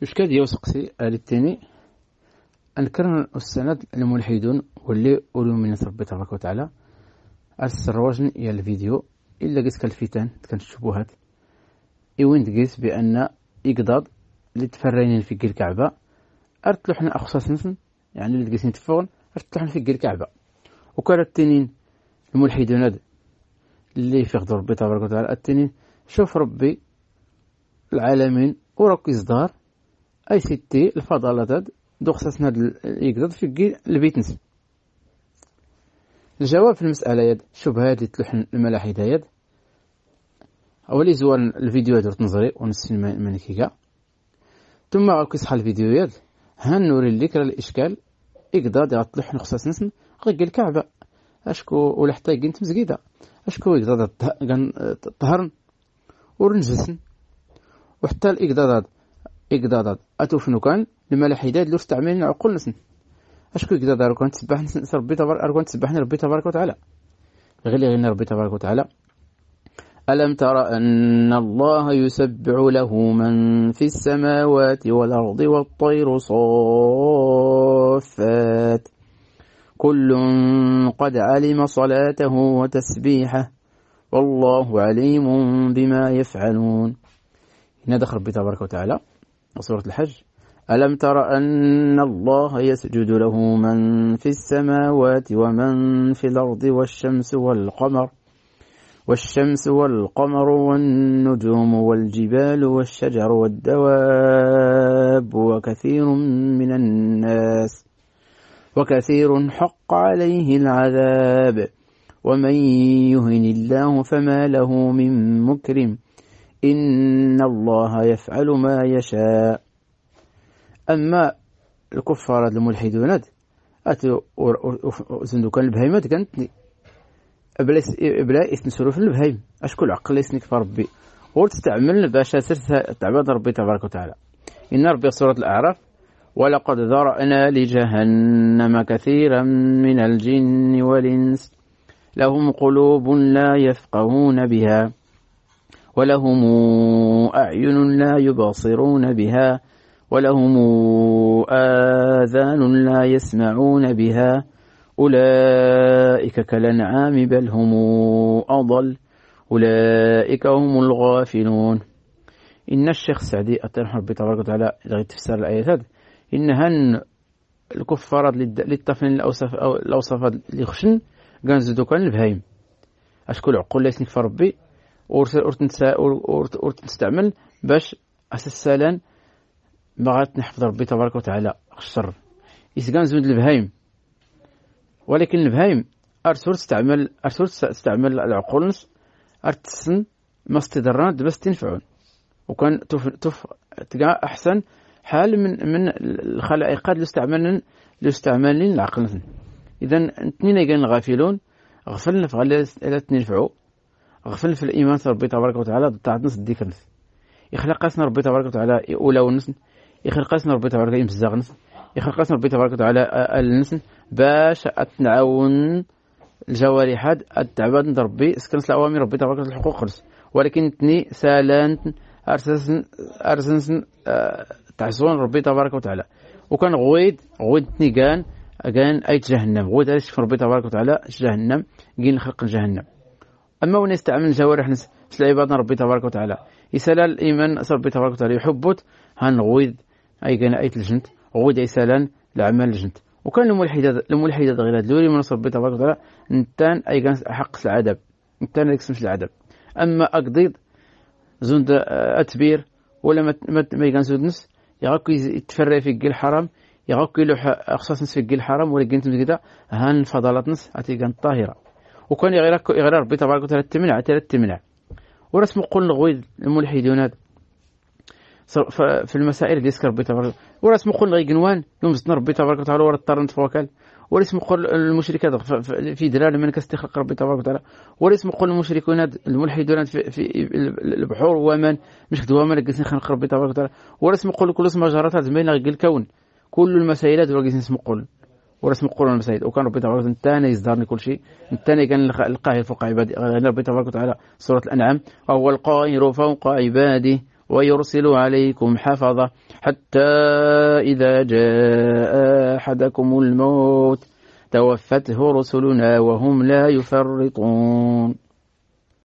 واش كاد يوسقسي على الثاني أنكر السند الملحدون واللي أولو من ربي تبارك وتعالى أرسل رواجن يا الفيديو إلا قيس كالفيتان كانت الشبهات إوين تقيس بأن إقداد اللي تفرينين في قير كعبة أرتلوحنا أخصاص نسن يعني اللي تقيسين تفغن أرتلوحنا في قير كعبة وكان التنين الملحدون اللي في ربي تبارك وتعالى التنين شوف ربي العالمين وراك إصدار اي سيتي الفضلات هاد دو خصنا هاد يقدر في كي البيت نس الجواب في المسألة يد شبهة اللي تلوح الملاحدة يد أولي زوال الفيديو درت تنظري ونسي المانيكيكا ثم غاكو يصحى الفيديو يد هان نوري الإشكال يقدر دي غتلوح نخصص نسن غير الكعبة أشكو ولا حتى قنت مزقيدة أشكو يقدر تطهرن ورنجسن وحتى الاقدادات أتو أتوفنو كان لما لحيداد لو استعملنا عقول نسن أشكو إقداد أركون تسبح نسن ربي تبارك أركون تسبحنا ربي تبارك وتعالى غير غيرنا ربي تبارك وتعالى ألم تر أن الله يسبح له من في السماوات والأرض والطير صافات كل قد علم صلاته وتسبيحه والله عليم بما يفعلون هنا دخل ربي تبارك وتعالى وسورة الحج ألم تر أن الله يسجد له من في السماوات ومن في الأرض والشمس والقمر والشمس والقمر والنجوم والجبال والشجر والدواب وكثير من الناس وكثير حق عليه العذاب ومن يهن الله فما له من مكرم إن الله يفعل ما يشاء أما الكفار الملحدون أتو كان البهيمات كانت بلا إسنسولو في البهيم أشكون عقل إسنك في ربي وتستعمل باش تعبد ربي تبارك وتعالى إن ربي سورة الأعراف ولقد ذرأنا لجهنم كثيرا من الجن والإنس لهم قلوب لا يفقهون بها ولهم أعين لا يبصرون بها ولهم آذان لا يسمعون بها أولئك كالأنعام بل هم أضل أولئك هم الغافلون إن الشيخ سعدي أتنح ربي تبارك وتعالى غير تفسير الآيات هذا هن الكفارات للطفل الأوصف أو الأوصفات اللي خشن كنزيدو كان البهايم أشكون العقول ليس يسني ربي ور تنستعمل باش اساسا ما نحفظ ربي تبارك وتعالى الشر يسقان زود البهايم ولكن البهايم ارسول تستعمل ارسول تستعمل العقول نص ارتسن ما استدران بس تنفعون وكان تف تف تقع احسن حال من من الخلائق اللي استعملن اللي استعملن العقل اذا اثنين غافلون غفلنا غفلنا غلا لا تنفعوا غفل في الايمان ربي تبارك وتعالى طاعت نس ديك نس يخلق اسن ربي تبارك وتعالى اولى ونس يخلق اسن ربي تبارك وتعالى يمزغ نس يخلق اسن ربي تبارك وتعالى النس باش اتنعاون الجوارحات التعبد ربي سكنس الاوامر ربي تبارك وتعالى الحقوق خلص ولكن تني سالان ارسنسن ارسنسن أه تعزون ربي تبارك وتعالى وكان غويد غويد تني كان كان اي جهنم غويد علاش ربي تبارك وتعالى جهنم كين خلق جهنم اما وين يستعمل جوارح نس العباد ربي تبارك وتعالى يسالان الايمان ربي تبارك وتعالى يحبط غويد اي كان ايت الجنت غويد يسالان لعمل الجنت وكان الملحد الملحد غير الدوري من ربي تبارك وتعالى نتان اي كان حق العذاب نتان اللي سمش العذاب اما اقضيض زند آه، اتبير ولا ما ما يكنسود نس يغاك يتفرى في كي الحرام يغاك يلوح اخصاص نس في كي الحرام ولا كنت هان فضلات نس اتي كان طاهره وكان يغير يغير ربي تبارك وتعالى تمنع تلا تمنع ورسم قول الغويد الملحدون في المسائل اللي يسكر ربي تبارك ورسم قول يوم زدنا ربي تبارك وتعالى ورا الطرنت فوكال ورسم قول المشرك في درار من كاستخلق ربي تبارك وتعالى ورسم قول المشركون الملحدون في البحور ومن مش كدوا من كاستين خلق ربي تبارك وتعالى ورسم قول كل اسم جرات زمان الكون كل المسائل هذو كاستين قول ورسم القرون المساجد وكان ربي تبارك وتعالى ثاني يزدهر كل شيء ثاني كان القاهر فوق عبادي لان ربي تبارك وتعالى سوره الانعام وهو القاهر فوق عبادي ويرسل عليكم حفظه حتى اذا جاء احدكم الموت توفته رسلنا وهم لا يفرطون